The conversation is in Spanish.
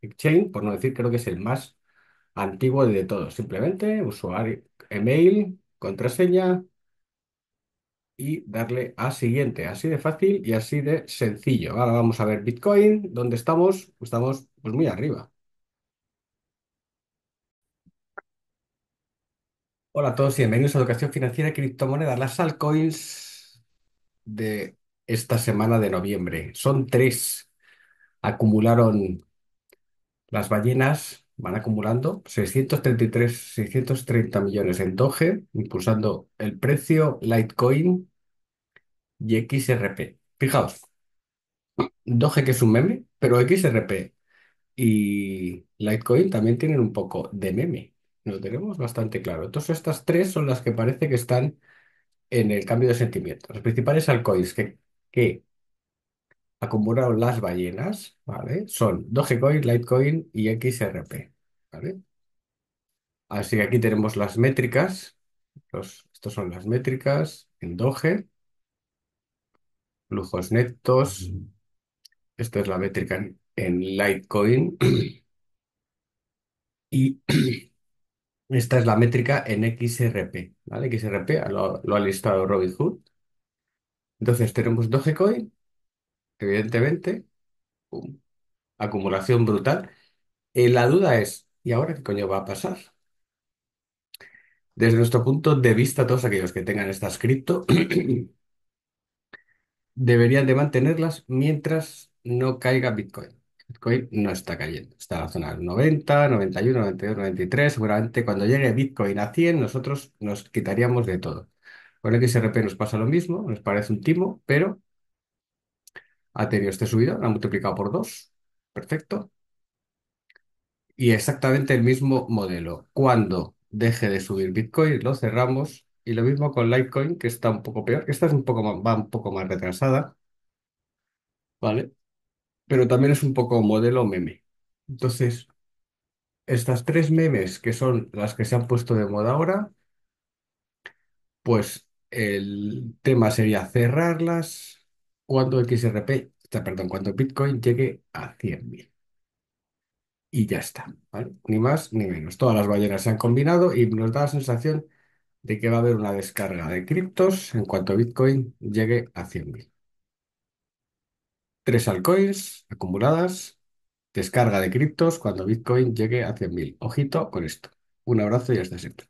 Exchange, por no decir, creo que es el más antiguo de todos. Simplemente usuario, email, contraseña y darle a siguiente. Así de fácil y así de sencillo. Ahora vamos a ver Bitcoin, ¿dónde estamos? Estamos pues muy arriba. Hola a todos y bienvenidos a Educación Financiera y Criptomonedas, las altcoins de esta semana de noviembre. Son tres. Acumularon las ballenas van acumulando 633, 630 millones en Doge, impulsando el precio Litecoin y XRP. Fijaos, Doge que es un meme, pero XRP y Litecoin también tienen un poco de meme. Lo tenemos bastante claro. Entonces estas tres son las que parece que están en el cambio de sentimiento. Las principales altcoins que, que acumularon las ballenas, ¿vale? Son Dogecoin, Litecoin y XRP, ¿vale? Así que aquí tenemos las métricas. Los, estos son las métricas en Doge, Lujos netos. Esta es la métrica en, Litecoin. y esta es la métrica en XRP, ¿vale? XRP lo, lo ha listado Robinhood. Entonces tenemos Dogecoin, evidentemente, acumulación brutal. Eh, la duda es, ¿y ahora qué coño va a pasar? Desde nuestro punto de vista, todos aquellos que tengan estas cripto deberían de mantenerlas mientras no caiga Bitcoin. Bitcoin no está cayendo, está en la zona del 90, 91, 92, 93. Seguramente cuando llegue Bitcoin a 100, nosotros nos quitaríamos de todo. Con el XRP nos pasa lo mismo, nos parece un timo, pero ha tenido este subido, la ha multiplicado por 2. Perfecto. Y exactamente el mismo modelo. Cuando deje de subir Bitcoin, lo cerramos. Y lo mismo con Litecoin, que está un poco peor. Esta es un poco más, va un poco más retrasada. ¿Vale? Pero también es un poco modelo meme. Entonces, estas tres memes que son las que se han puesto de moda ahora, pues el tema sería cerrarlas, cuando XRP, cuando Bitcoin llegue a 100.000. Y ya está, Ni más ni menos. Todas las ballenas se han combinado y nos da la sensación de que va a haber una descarga de criptos en cuanto Bitcoin llegue a 100.000. Tres altcoins acumuladas, descarga de criptos cuando Bitcoin llegue a 100.000. Ojito con esto. Un abrazo y hasta siempre.